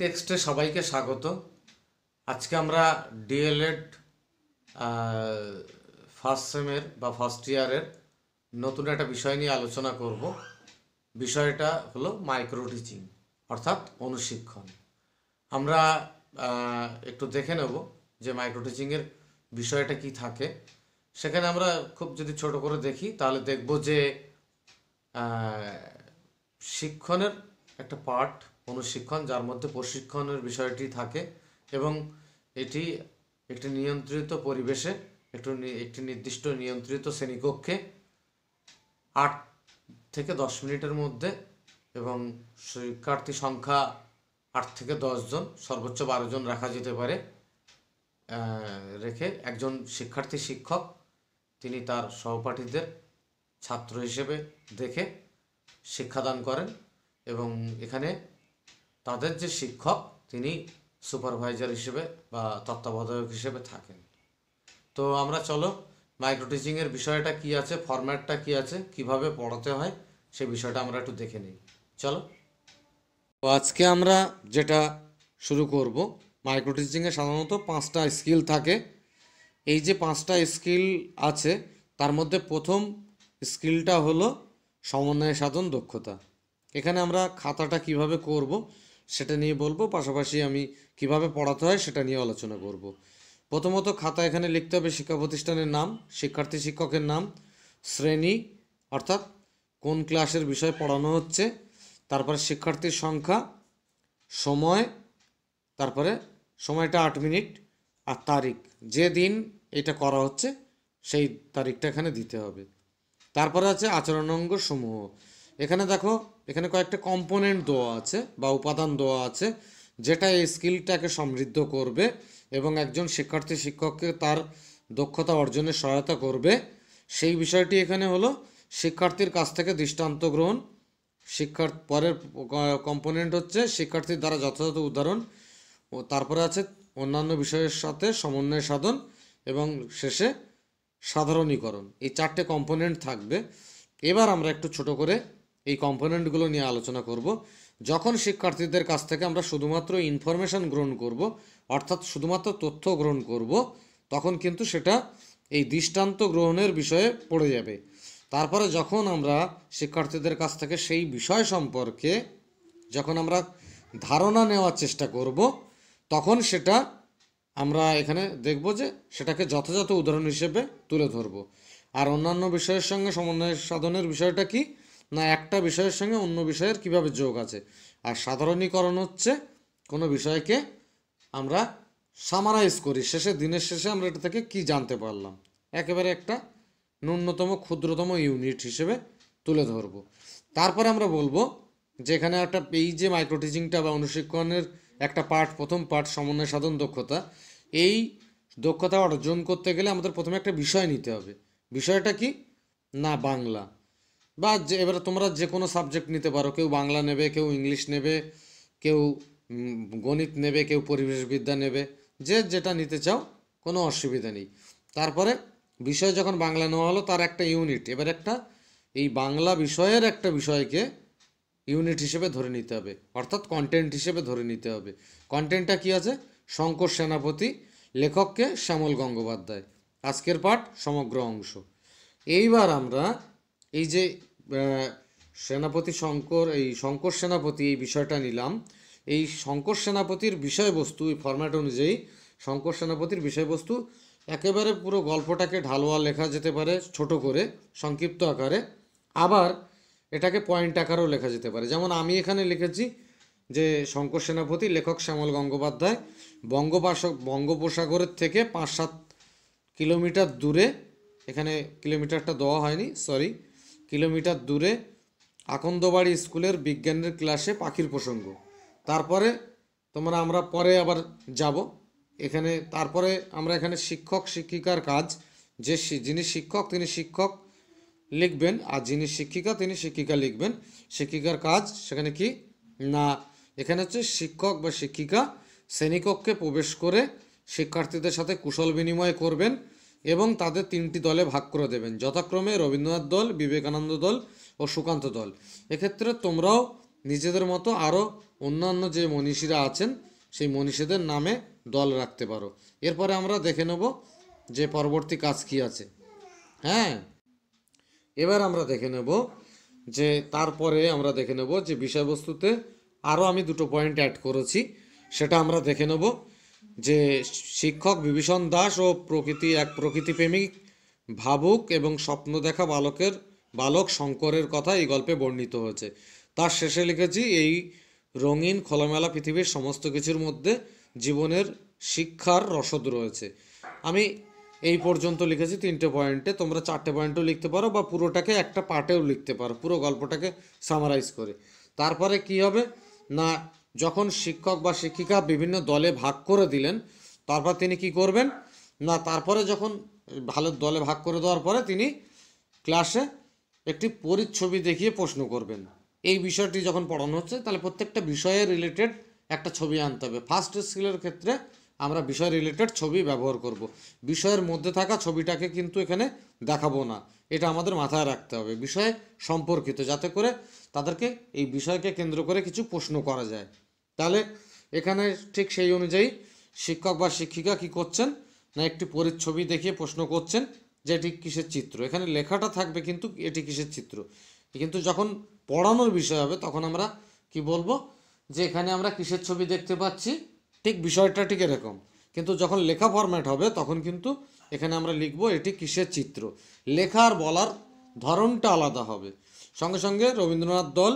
টেক্সটে সবাইকে স্বাগত আজকে আমরা ডিএলএড ফার্স্ট সেমের বা ফার্স্ট ইয়ারের নতুন একটা বিষয় নিয়ে আলোচনা করব বিষয়টা হলো মাইক্রো টিচিং অর্থাৎ অনুশিক্ষণ আমরা একটু দেখে নেব যে মাইক্রো টিচিংয়ের বিষয়টা কি থাকে সেখানে আমরা খুব যদি ছোট করে দেখি তাহলে দেখব যে শিক্ষণের একটা পার্ট অনুশিক্ষণ যার মধ্যে প্রশিক্ষণের বিষয়টি থাকে এবং এটি একটি নিয়ন্ত্রিত পরিবেশে একটু একটি নির্দিষ্ট নিয়ন্ত্রিত শ্রেণীকক্ষে আট থেকে দশ মিনিটের মধ্যে এবং শিক্ষার্থী সংখ্যা আট থেকে দশজন সর্বোচ্চ বারো জন রাখা যেতে পারে রেখে একজন শিক্ষার্থী শিক্ষক তিনি তার সহপাঠীদের ছাত্র হিসেবে দেখে শিক্ষাদান করেন এবং এখানে তাদের যে শিক্ষক তিনি সুপারভাইজার হিসেবে বা তত্ত্বাবধায়ক হিসেবে থাকেন তো আমরা চলো মাইক্রো টিচিংয়ের বিষয়টা কি আছে ফরম্যাটটা কি আছে কিভাবে পড়াতে হয় সে বিষয়টা আমরা একটু দেখে নিই চলো তো আজকে আমরা যেটা শুরু করব মাইক্রো টিচিংয়ে সাধারণত পাঁচটা স্কিল থাকে এই যে পাঁচটা স্কিল আছে তার মধ্যে প্রথম স্কিলটা হলো সমন্বয় সাধন দক্ষতা এখানে আমরা খাতাটা কিভাবে করব সেটা নিয়ে বলবো পাশাপাশি আমি কিভাবে পড়াতে হয় সেটা নিয়ে আলোচনা করব। প্রথমত খাতা এখানে লিখতে হবে শিক্ষা প্রতিষ্ঠানের নাম শিক্ষার্থী শিক্ষকের নাম শ্রেণী অর্থাৎ কোন ক্লাসের বিষয় পড়ানো হচ্ছে তারপরে শিক্ষার্থীর সংখ্যা সময় তারপরে সময়টা আট মিনিট আর তারিখ যে দিন এটা করা হচ্ছে সেই তারিখটা এখানে দিতে হবে তারপরে আছে আচরণাঙ্গ সমূহ এখানে দেখো এখানে কয়েকটা কম্পোনেন্ট দেওয়া আছে বা উপাদান দেওয়া আছে যেটা এই স্কিলটাকে সমৃদ্ধ করবে এবং একজন শিক্ষার্থী শিক্ষককে তার দক্ষতা অর্জনে সহায়তা করবে সেই বিষয়টি এখানে হলো শিক্ষার্থীর কাছ থেকে দৃষ্টান্ত গ্রহণ শিক্ষার পরের কম্পোনেন্ট হচ্ছে শিক্ষার্থীর দ্বারা যথাযথ উদাহরণ ও তারপরে আছে অন্যান্য বিষয়ের সাথে সমন্বয় সাধন এবং শেষে সাধারণীকরণ এই চারটে কম্পোনেন্ট থাকবে এবার আমরা একটু ছোট করে এই কম্পোনেন্টগুলো নিয়ে আলোচনা করব যখন শিক্ষার্থীদের কাছ থেকে আমরা শুধুমাত্র ইনফরমেশান গ্রহণ করব অর্থাৎ শুধুমাত্র তথ্য গ্রহণ করব তখন কিন্তু সেটা এই দৃষ্টান্ত গ্রহণের বিষয়ে পড়ে যাবে তারপরে যখন আমরা শিক্ষার্থীদের কাছ থেকে সেই বিষয় সম্পর্কে যখন আমরা ধারণা নেওয়ার চেষ্টা করব তখন সেটা আমরা এখানে দেখব যে সেটাকে যথাযথ উদাহরণ হিসেবে তুলে ধরব আর অন্যান্য বিষয়ের সঙ্গে সমন্বয় সাধনের বিষয়টা কি না একটা বিষয়ের সঙ্গে অন্য বিষয়ের কিভাবে যোগ আছে আর সাধারণীকরণ হচ্ছে কোনো বিষয়কে আমরা সামারাইজ করি শেষে দিনের শেষে আমরা এটা থেকে কি জানতে পারলাম একেবারে একটা ন্যূনতম ক্ষুদ্রতম ইউনিট হিসেবে তুলে ধরব তারপরে আমরা বলবো যে এখানে একটা এই যে মাইক্রোটিচিংটা বা অনুশিক্ষণের একটা পার্ট প্রথম পার্ট সমন্বয় সাধন দক্ষতা এই দক্ষতা অর্জন করতে গেলে আমাদের প্রথমে একটা বিষয় নিতে হবে বিষয়টা কি না বাংলা বা যে এবারে তোমরা যে কোনো সাবজেক্ট নিতে পারো কেউ বাংলা নেবে কেউ ইংলিশ নেবে কেউ গণিত নেবে কেউ পরিবেশবিদ্যা নেবে যে যেটা নিতে চাও কোনো অসুবিধা নেই তারপরে বিষয় যখন বাংলা নেওয়া হলো তার একটা ইউনিট এবার একটা এই বাংলা বিষয়ের একটা বিষয়কে ইউনিট হিসেবে ধরে নিতে হবে অর্থাৎ কন্টেন্ট হিসেবে ধরে নিতে হবে কন্টেন্টটা কি আছে শঙ্কর সেনাপতি লেখককে শ্যামল গঙ্গোপাধ্যায় আজকের পাঠ সমগ্র অংশ এইবার আমরা এই যে সেনাপতি শঙ্কর এই শঙ্কর সেনাপতি এই বিষয়টা নিলাম এই শঙ্কর সেনাপতির বিষয়বস্তু এই ফরম্যাট অনুযায়ী শঙ্কর সেনাপতির বিষয়বস্তু একেবারে পুরো গল্পটাকে ঢালোয়া লেখা যেতে পারে ছোট করে সংক্ষিপ্ত আকারে আবার এটাকে পয়েন্ট আকারেও লেখা যেতে পারে যেমন আমি এখানে লিখেছি যে শঙ্কর সেনাপতি লেখক শ্যামল গঙ্গোপাধ্যায় বঙ্গোপাসক বঙ্গোপসাগরের থেকে পাঁচ সাত কিলোমিটার দূরে এখানে কিলোমিটারটা দেওয়া হয়নি সরি কিলোমিটার দূরে আকন্দবাড়ি স্কুলের বিজ্ঞানের ক্লাসে পাখির প্রসঙ্গ তারপরে তোমরা আমরা পরে আবার যাব এখানে তারপরে আমরা এখানে শিক্ষক শিক্ষিকার কাজ যে যিনি শিক্ষক তিনি শিক্ষক লিখবেন আর যিনি শিক্ষিকা তিনি শিক্ষিকা লিখবেন শিক্ষিকার কাজ সেখানে কি না এখানে হচ্ছে শিক্ষক বা শিক্ষিকা শ্রেণীকক্ষে প্রবেশ করে শিক্ষার্থীদের সাথে কুশল বিনিময় করবেন এবং তাদের তিনটি দলে ভাগ করে দেবেন যথাক্রমে রবীন্দ্রনাথ দল বিবেকানন্দ দল ও সুকান্ত দল এক্ষেত্রে তোমরাও নিজেদের মতো আরও অন্যান্য যে মনীষীরা আছেন সেই মনীষীদের নামে দল রাখতে পারো এরপরে আমরা দেখে নেব যে পরবর্তী কাজ কি আছে হ্যাঁ এবার আমরা দেখে নেব যে তারপরে আমরা দেখে নেব যে বিষয়বস্তুতে আরও আমি দুটো পয়েন্ট অ্যাড করেছি সেটা আমরা দেখে নেব যে শিক্ষক বিভীষণ দাস ও প্রকৃতি এক প্রকৃতিপ্রেমিক ভাবুক এবং স্বপ্ন দেখা বালকের বালক শঙ্করের কথা এই গল্পে বর্ণিত হয়েছে তার শেষে লিখেছি এই রঙিন খোলামেলা পৃথিবীর সমস্ত কিছুর মধ্যে জীবনের শিক্ষার রসদ রয়েছে আমি এই পর্যন্ত লিখেছি তিনটে পয়েন্টে তোমরা চারটে পয়েন্টও লিখতে পারো বা পুরোটাকে একটা পার্টেও লিখতে পারো পুরো গল্পটাকে সামারাইজ করে তারপরে কি হবে না যখন শিক্ষক বা শিক্ষিকা বিভিন্ন দলে ভাগ করে দিলেন তারপর তিনি কি করবেন না তারপরে যখন ভালো দলে ভাগ করে দেওয়ার পরে তিনি ক্লাসে একটি পরিচ্ছবি দেখিয়ে প্রশ্ন করবেন এই বিষয়টি যখন পড়ানো হচ্ছে তাহলে প্রত্যেকটা বিষয়ে রিলেটেড একটা ছবি আনতে হবে ফার্স্ট স্কিলের ক্ষেত্রে আমরা বিষয় রিলেটেড ছবি ব্যবহার করব। বিষয়ের মধ্যে থাকা ছবিটাকে কিন্তু এখানে দেখাবো না এটা আমাদের মাথায় রাখতে হবে বিষয়ে সম্পর্কিত যাতে করে তাদেরকে এই বিষয়কে কেন্দ্র করে কিছু প্রশ্ন করা যায় তাহলে এখানে ঠিক সেই অনুযায়ী শিক্ষক বা শিক্ষিকা কি করছেন না একটি পরিচ্ছবি দেখিয়ে প্রশ্ন করছেন যে এটি কিসের চিত্র এখানে লেখাটা থাকবে কিন্তু এটি কিসের চিত্র কিন্তু যখন পড়ানোর বিষয় হবে তখন আমরা কি বলবো যে এখানে আমরা কিসের ছবি দেখতে পাচ্ছি ঠিক বিষয়টা ঠিক এরকম কিন্তু যখন লেখা ফরম্যাট হবে তখন কিন্তু এখানে আমরা লিখব এটি কিসের চিত্র লেখার বলার ধরনটা আলাদা হবে সঙ্গে সঙ্গে রবীন্দ্রনাথ দল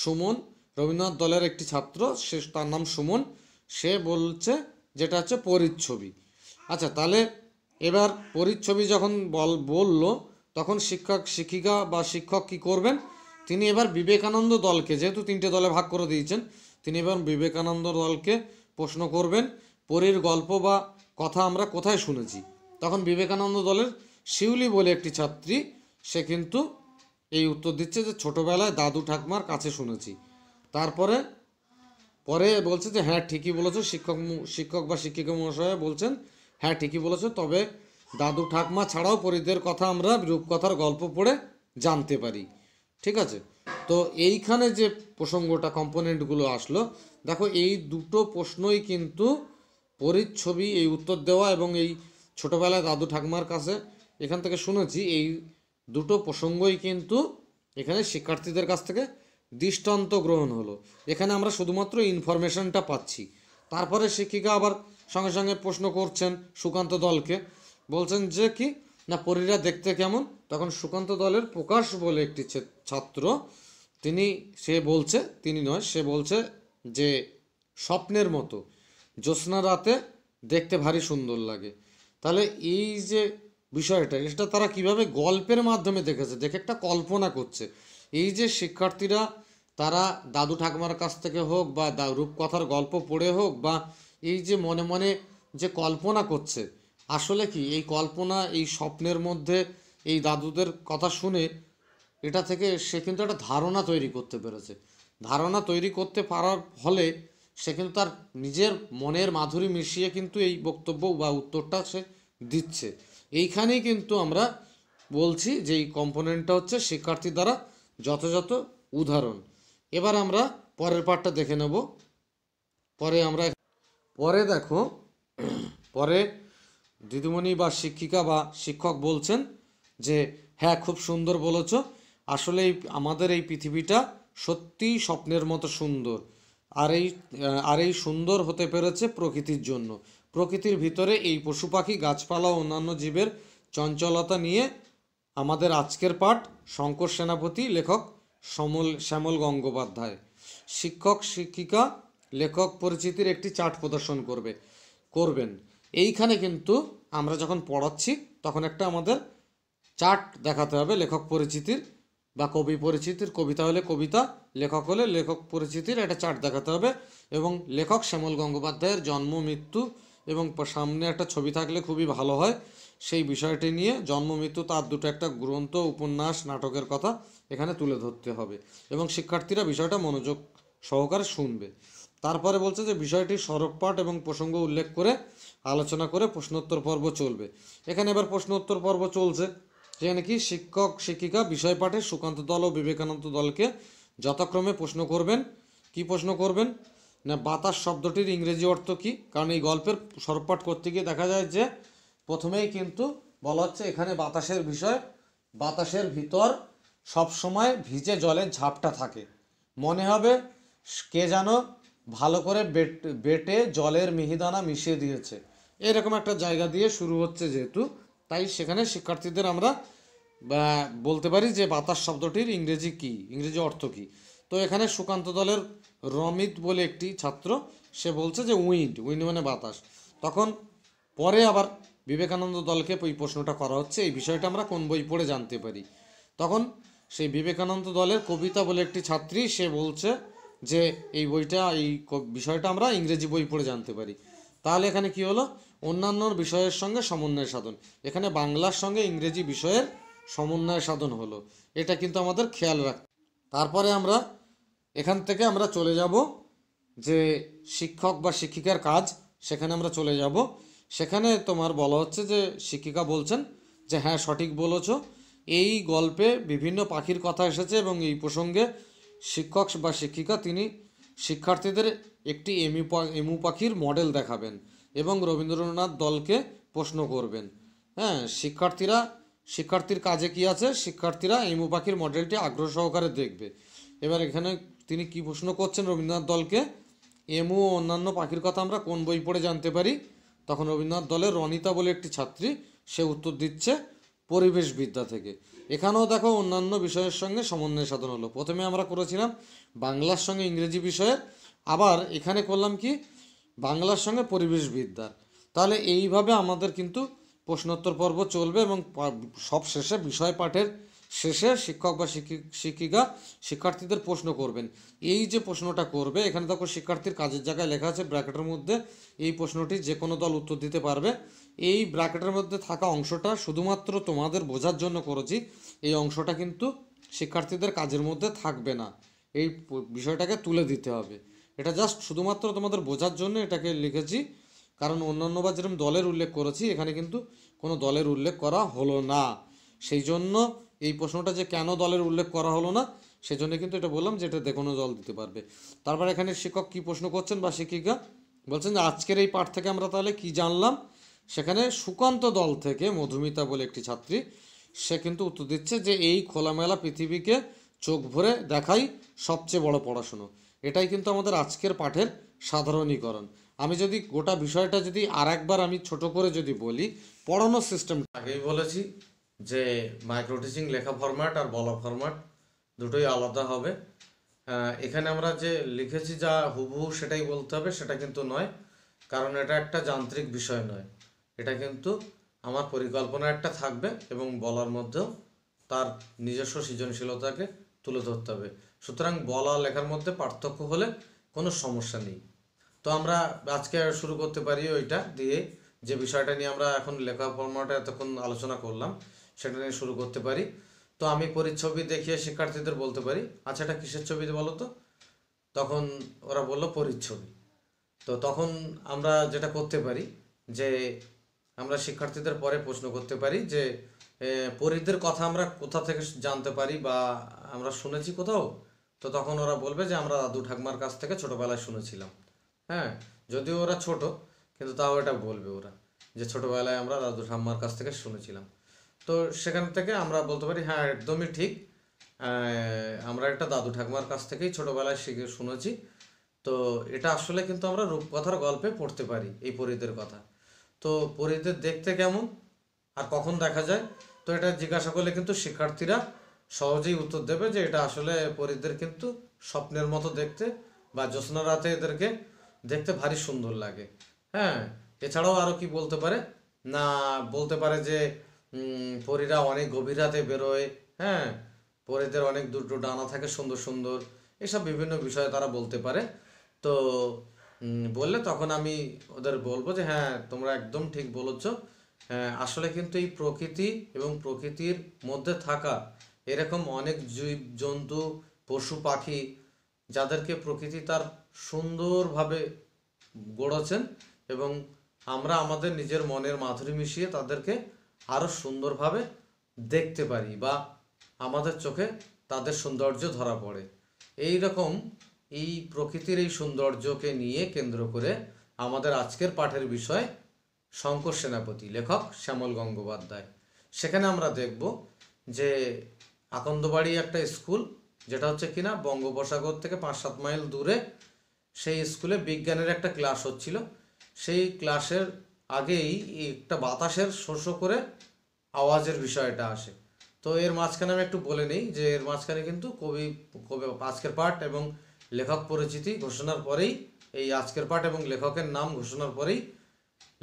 সুমন রবীন্দ্রনাথ দলের একটি ছাত্র সে তার নাম সুমন সে বলছে যেটা হচ্ছে পরিচ্ছবি আচ্ছা তাহলে এবার পরিচ্ছবি যখন বল বলল তখন শিক্ষক শিক্ষিকা বা শিক্ষক কি করবেন তিনি এবার বিবেকানন্দ দলকে যেহেতু তিনটে দলে ভাগ করে দিয়েছেন তিনি এবার বিবেকানন্দ দলকে প্রশ্ন করবেন পরীর গল্প বা কথা আমরা কোথায় শুনেছি তখন বিবেকানন্দ দলের শিউলি বলে একটি ছাত্রী সে কিন্তু এই উত্তর দিচ্ছে যে ছোটবেলায় দাদু ঠাকমার কাছে শুনেছি তারপরে পরে বলছে যে হ্যাঁ ঠিকই বলেছো শিক্ষক শিক্ষক বা শিক্ষিকা মহাশয় বলছেন হ্যাঁ ঠিকই বলেছো তবে দাদু ঠাকমা ছাড়াও পরিদের কথা আমরা রূপকথার গল্প পড়ে জানতে পারি ঠিক আছে তো এইখানে যে প্রসঙ্গটা কম্পোনেন্টগুলো আসলো দেখো এই দুটো প্রশ্নই কিন্তু পরিচ্ছবি এই উত্তর দেওয়া এবং এই ছোটোবেলায় দাদু ঠাকুমার কাছে এখান থেকে শুনেছি এই দুটো প্রসঙ্গই কিন্তু এখানে শিক্ষার্থীদের কাছ থেকে দৃষ্টান্ত গ্রহণ হলো এখানে আমরা শুধুমাত্র ইনফরমেশনটা পাচ্ছি তারপরে শিক্ষিকা আবার সঙ্গে সঙ্গে প্রশ্ন করছেন সুকান্ত দলকে বলছেন যে কি না পরীরা দেখতে কেমন তখন সুকান্ত দলের প্রকাশ বলে একটি ছাত্র তিনি সে বলছে তিনি নয় সে বলছে যে স্বপ্নের মতো জ্যোৎস্না রাতে দেখতে ভারী সুন্দর লাগে তাহলে এই যে বিষয়টা এটা তারা কিভাবে গল্পের মাধ্যমে দেখেছে দেখে একটা কল্পনা করছে এই যে শিক্ষার্থীরা তারা দাদু ঠাকুমার কাছ থেকে হোক বা রূপকথার গল্প পড়ে হোক বা এই যে মনে মনে যে কল্পনা করছে আসলে কি এই কল্পনা এই স্বপ্নের মধ্যে এই দাদুদের কথা শুনে এটা থেকে সে কিন্তু একটা ধারণা তৈরি করতে পেরেছে ধারণা তৈরি করতে পারার ফলে সে কিন্তু তার নিজের মনের মাধুরী মিশিয়ে কিন্তু এই বক্তব্য বা উত্তরটা সে দিচ্ছে এইখানেই কিন্তু আমরা বলছি যে এই কম্পোনেন্টটা হচ্ছে শিক্ষার্থী দ্বারা যথাযথ উদাহরণ এবার আমরা পরের পাঠটা দেখে নেব পরে আমরা পরে দেখো পরে দিদিমণি বা শিক্ষিকা বা শিক্ষক বলছেন যে হ্যাঁ খুব সুন্দর বলেছ আসলে এই আমাদের এই পৃথিবীটা সত্যিই স্বপ্নের মতো সুন্দর আর এই আর এই সুন্দর হতে পেরেছে প্রকৃতির জন্য প্রকৃতির ভিতরে এই পশু পাখি গাছপালা অন্যান্য জীবের চঞ্চলতা নিয়ে আমাদের আজকের পাঠ শঙ্কর সেনাপতি লেখক সমল শ্যামল গঙ্গোপাধ্যায় শিক্ষক শিক্ষিকা লেখক পরিচিতির একটি চার্ট প্রদর্শন করবে করবেন এইখানে কিন্তু আমরা যখন পড়াচ্ছি তখন একটা আমাদের চার্ট দেখাতে হবে লেখক পরিচিতির বা কবি পরিচিতির কবিতা হলে কবিতা লেখক হলে লেখক পরিচিতির একটা চার্ট দেখাতে হবে এবং লেখক শ্যামল গঙ্গোপাধ্যায়ের জন্ম মৃত্যু এবং সামনে একটা ছবি থাকলে খুবই ভালো হয় সেই বিষয়টি নিয়ে জন্ম মৃত্যু তার দুটো একটা গ্রন্থ উপন্যাস নাটকের কথা এখানে তুলে ধরতে হবে এবং শিক্ষার্থীরা বিষয়টা মনোযোগ সহকারে শুনবে তারপরে বলছে যে বিষয়টি সরবপাঠ এবং প্রসঙ্গ উল্লেখ করে আলোচনা করে প্রশ্নোত্তর পর্ব চলবে এখানে এবার প্রশ্নোত্তর পর্ব চলছে যেখানে কি শিক্ষক শিক্ষিকা বিষয় পাঠে সুকান্ত দল ও বিবেকানন্দ দলকে যথাক্রমে প্রশ্ন করবেন কি প্রশ্ন করবেন না বাতাস শব্দটির ইংরেজি অর্থ কী কারণ এই গল্পের সরপাঠ করতে গিয়ে দেখা যায় যে প্রথমেই কিন্তু বলা হচ্ছে এখানে বাতাসের বিষয় বাতাসের ভিতর সবসময় ভিজে জলের ঝাপটা থাকে মনে হবে কে যেন ভালো করে বেট বেটে জলের মিহিদানা মিশিয়ে দিয়েছে এরকম একটা জায়গা দিয়ে শুরু হচ্ছে যেহেতু তাই সেখানে শিক্ষার্থীদের আমরা বলতে পারি যে বাতাস শব্দটির ইংরেজি কি ইংরেজি অর্থ কী তো এখানে সুকান্ত দলের রমিত বলে একটি ছাত্র সে বলছে যে উইন্ড উইন্ড মানে বাতাস তখন পরে আবার বিবেকানন্দ দলকে ওই প্রশ্নটা করা হচ্ছে এই বিষয়টা আমরা কোন বই পড়ে জানতে পারি তখন সেই বিবেকানন্দ দলের কবিতা বলে একটি ছাত্রী সে বলছে যে এই বইটা এই বিষয়টা আমরা ইংরেজি বই পড়ে জানতে পারি তাহলে এখানে কি হলো অন্যান্য বিষয়ের সঙ্গে সমন্বয় সাধন এখানে বাংলার সঙ্গে ইংরেজি বিষয়ের সমন্বয় সাধন হলো এটা কিন্তু আমাদের খেয়াল রাখতে তারপরে আমরা এখান থেকে আমরা চলে যাব যে শিক্ষক বা শিক্ষিকার কাজ সেখানে আমরা চলে যাব সেখানে তোমার বলা হচ্ছে যে শিক্ষিকা বলছেন যে হ্যাঁ সঠিক বলেছ এই গল্পে বিভিন্ন পাখির কথা এসেছে এবং এই প্রসঙ্গে শিক্ষক বা শিক্ষিকা তিনি শিক্ষার্থীদের একটি এমি এমু পাখির মডেল দেখাবেন এবং রবীন্দ্রনাথ দলকে প্রশ্ন করবেন হ্যাঁ শিক্ষার্থীরা শিক্ষার্থীর কাজে কি আছে শিক্ষার্থীরা এমু পাখির মডেলটি আগ্রহ সহকারে দেখবে এবার এখানে তিনি কি প্রশ্ন করছেন রবীন্দ্রনাথ দলকে এমও ও অন্যান্য পাখির কথা আমরা কোন বই পড়ে জানতে পারি তখন রবীন্দ্রনাথ দলের রনিতা বলে একটি ছাত্রী সে উত্তর দিচ্ছে পরিবেশ বিদ্যা থেকে এখানেও দেখো অন্যান্য বিষয়ের সঙ্গে সমন্বয় সাধন হলো প্রথমে আমরা করেছিলাম বাংলার সঙ্গে ইংরেজি বিষয়ের আবার এখানে করলাম কি বাংলার সঙ্গে পরিবেশ বিদ্যা তাহলে এইভাবে আমাদের কিন্তু প্রশ্নোত্তর পর্ব চলবে এবং সব শেষে বিষয় পাঠের শেষে শিক্ষক বা শিক্ষিকা শিক্ষার্থীদের প্রশ্ন করবেন এই যে প্রশ্নটা করবে এখানে দেখো শিক্ষার্থীর কাজের জায়গায় লেখা আছে ব্র্যাকেটের মধ্যে এই প্রশ্নটি যে কোনো দল উত্তর দিতে পারবে এই ব্র্যাকেটের মধ্যে থাকা অংশটা শুধুমাত্র তোমাদের বোঝার জন্য করেছি এই অংশটা কিন্তু শিক্ষার্থীদের কাজের মধ্যে থাকবে না এই বিষয়টাকে তুলে দিতে হবে এটা জাস্ট শুধুমাত্র তোমাদের বোঝার জন্য এটাকে লিখেছি কারণ অন্যান্য বা যেরকম দলের উল্লেখ করেছি এখানে কিন্তু কোনো দলের উল্লেখ করা হলো না সেই জন্য এই প্রশ্নটা যে কেন দলের উল্লেখ করা হলো না সেজন্য কিন্তু এটা বললাম যে এটা কোনো দল দিতে পারবে তারপর এখানে শিক্ষক কি প্রশ্ন করছেন বা শিক্ষিকা বলছেন যে আজকের এই পাঠ থেকে আমরা তাহলে কি জানলাম সেখানে সুকান্ত দল থেকে মধুমিতা বলে একটি ছাত্রী সে কিন্তু উত্তর দিচ্ছে যে এই খোলামেলা পৃথিবীকে চোখ ভরে দেখাই সবচেয়ে বড় পড়াশুনো এটাই কিন্তু আমাদের আজকের পাঠের সাধারণীকরণ আমি যদি গোটা বিষয়টা যদি আর একবার আমি ছোট করে যদি বলি পড়ানোর সিস্টেমটা আগেই বলেছি যে মাইক্রো টিচিং লেখা ফরম্যাট আর বলা ফরম্যাট দুটোই আলাদা হবে এখানে আমরা যে লিখেছি যা হুবহু সেটাই বলতে হবে সেটা কিন্তু নয় কারণ এটা একটা যান্ত্রিক বিষয় নয় এটা কিন্তু আমার পরিকল্পনা একটা থাকবে এবং বলার মধ্যেও তার নিজস্ব সৃজনশীলতাকে তুলে ধরতে হবে সুতরাং বলা লেখার মধ্যে পার্থক্য হলে কোনো সমস্যা নেই তো আমরা আজকে শুরু করতে পারি ওইটা দিয়ে যে বিষয়টা নিয়ে আমরা এখন লেখা ফর্মাটা এতক্ষণ আলোচনা করলাম সেটা নিয়ে শুরু করতে পারি তো আমি পরিচ্ছবি দেখিয়ে শিক্ষার্থীদের বলতে পারি আচ্ছা এটা কিসের ছবি বলো তো তখন ওরা বললো পরিচ্ছবি তো তখন আমরা যেটা করতে পারি যে আমরা শিক্ষার্থীদের পরে প্রশ্ন করতে পারি যে পরিদের কথা আমরা কোথা থেকে জানতে পারি বা আমরা শুনেছি কোথাও তো তখন ওরা বলবে যে আমরা দাদু ঠাকমার কাছ থেকে ছোটোবেলায় শুনেছিলাম হ্যাঁ যদিও ওরা ছোট কিন্তু তাও এটা বলবে ওরা যে ছোটোবেলায় আমরা দাদু ঠাম্মার কাছ থেকে শুনেছিলাম তো সেখান থেকে আমরা বলতে পারি হ্যাঁ একদমই ঠিক আমরা একটা দাদু ঠাকুমার কাছ থেকেই ছোটোবেলায় শিখে শুনেছি তো এটা আসলে কিন্তু আমরা রূপকথার গল্পে পড়তে পারি এই পরিদের কথা তো পরিদের দেখতে কেমন আর কখন দেখা যায় তো এটা জিজ্ঞাসা করলে কিন্তু শিক্ষার্থীরা সহজেই উত্তর দেবে যে এটা আসলে পরিদের কিন্তু স্বপ্নের মতো দেখতে বা জ্যোৎস্না রাতে এদেরকে দেখতে ভারী সুন্দর লাগে হ্যাঁ এছাড়াও আরও কি বলতে পারে না বলতে পারে যে পরীরা অনেক গভীর রাতে বেরোয় হ্যাঁ পরীদের অনেক দুটো ডানা থাকে সুন্দর সুন্দর এসব বিভিন্ন বিষয়ে তারা বলতে পারে তো বললে তখন আমি ওদের বলবো যে হ্যাঁ তোমরা একদম ঠিক বলেছ হ্যাঁ আসলে কিন্তু এই প্রকৃতি এবং প্রকৃতির মধ্যে থাকা এরকম অনেক জীব জন্তু পশু পাখি যাদেরকে প্রকৃতি তার সুন্দরভাবে গড়েছেন এবং আমরা আমাদের নিজের মনের মাধুরী মিশিয়ে তাদেরকে আরও সুন্দরভাবে দেখতে পারি বা আমাদের চোখে তাদের সৌন্দর্য ধরা পড়ে এই রকম এই প্রকৃতির এই সৌন্দর্যকে নিয়ে কেন্দ্র করে আমাদের আজকের পাঠের বিষয় শঙ্কর সেনাপতি লেখক শ্যামল গঙ্গোপাধ্যায় সেখানে আমরা দেখব যে আকন্দবাড়ি একটা স্কুল যেটা হচ্ছে কিনা বঙ্গোপসাগর থেকে পাঁচ সাত মাইল দূরে সেই স্কুলে বিজ্ঞানের একটা ক্লাস হচ্ছিল সেই ক্লাসের আগেই একটা বাতাসের শস্য করে আওয়াজের বিষয়টা আসে তো এর মাঝখানে আমি একটু বলে নিই যে এর মাঝখানে কিন্তু কবি কবি আজকের পাঠ এবং লেখক পরিচিতি ঘোষণার পরেই এই আজকের পাঠ এবং লেখকের নাম ঘোষণার পরেই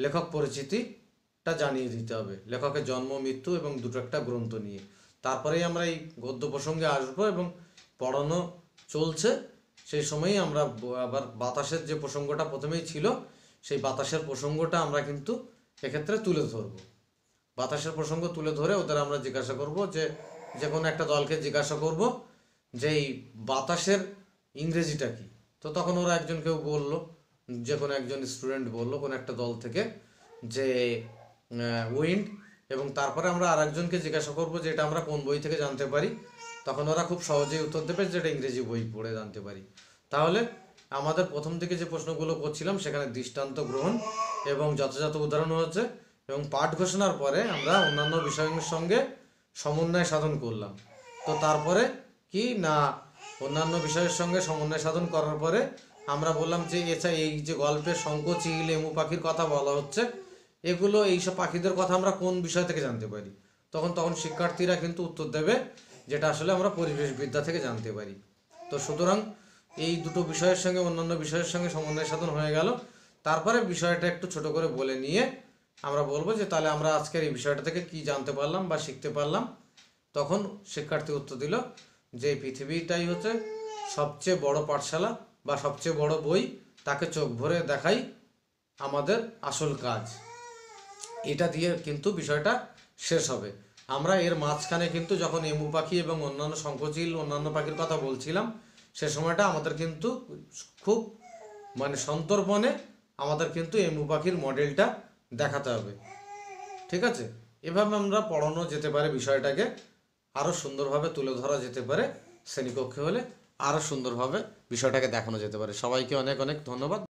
লেখক পরিচিতিটা জানিয়ে দিতে হবে লেখকের জন্ম মৃত্যু এবং দুটো একটা গ্রন্থ নিয়ে তারপরেই আমরা এই গদ্য প্রসঙ্গে আসবো এবং পড়ানো চলছে সেই সময়ই আমরা আবার বাতাসের যে প্রসঙ্গটা প্রথমেই ছিল সেই বাতাসের প্রসঙ্গটা আমরা কিন্তু এক্ষেত্রে তুলে ধরব বাতাসের প্রসঙ্গ তুলে ধরে ওদের আমরা জিজ্ঞাসা করব যে যে কোনো একটা দলকে জিজ্ঞাসা করব যে এই বাতাসের ইংরেজিটা কি তো তখন ওরা একজন কেউ বললো যে কোনো একজন স্টুডেন্ট বললো কোনো একটা দল থেকে যে উইন্ড এবং তারপরে আমরা আর একজনকে জিজ্ঞাসা করবো যে এটা আমরা কোন বই থেকে জানতে পারি তখন ওরা খুব সহজেই উত্তর দেবে যে এটা ইংরেজি বই পড়ে জানতে পারি তাহলে আমাদের প্রথম থেকে যে প্রশ্নগুলো করছিলাম সেখানে দৃষ্টান্ত গ্রহণ এবং যথাযথ উদাহরণ হচ্ছে এবং পাঠ ঘোষণার পরে আমরা অন্যান্য বিষয়ের সঙ্গে সমন্বয় সাধন করলাম তো তারপরে কি না অন্যান্য বিষয়ের সঙ্গে সমন্বয় সাধন করার পরে আমরা বললাম যে এছা এই যে গল্পের শঙ্খ চিল এমু পাখির কথা বলা হচ্ছে এগুলো এইসব পাখিদের কথা আমরা কোন বিষয় থেকে জানতে পারি তখন তখন শিক্ষার্থীরা কিন্তু উত্তর দেবে যেটা আসলে আমরা পরিবেশবিদ্যা থেকে জানতে পারি তো সুতরাং এই দুটো বিষয়ের সঙ্গে অন্যান্য বিষয়ের সঙ্গে সমন্বয় সাধন হয়ে গেল তারপরে বিষয়টা একটু ছোট করে বলে নিয়ে আমরা বলবো যে তাহলে আমরা আজকের এই বিষয়টা থেকে কি জানতে পারলাম বা শিখতে পারলাম তখন শিক্ষার্থী উত্তর দিল যে পৃথিবীটাই হচ্ছে সবচেয়ে বড় পাঠশালা বা সবচেয়ে বড় বই তাকে চোখ ভরে দেখাই আমাদের আসল কাজ এটা দিয়ে কিন্তু বিষয়টা শেষ হবে আমরা এর মাঝখানে কিন্তু যখন এমু পাখি এবং অন্যান্য শঙ্খচিল অন্যান্য পাখির কথা বলছিলাম সে সময়টা আমাদের কিন্তু খুব মানে সন্তর্পণে আমাদের কিন্তু এমু পাখির মডেলটা দেখাতে হবে ঠিক আছে এভাবে আমরা পড়ানো যেতে পারে বিষয়টাকে আরও সুন্দরভাবে তুলে ধরা যেতে পারে শ্রেণীকক্ষে হলে আরও সুন্দরভাবে বিষয়টাকে দেখানো যেতে পারে সবাইকে অনেক অনেক ধন্যবাদ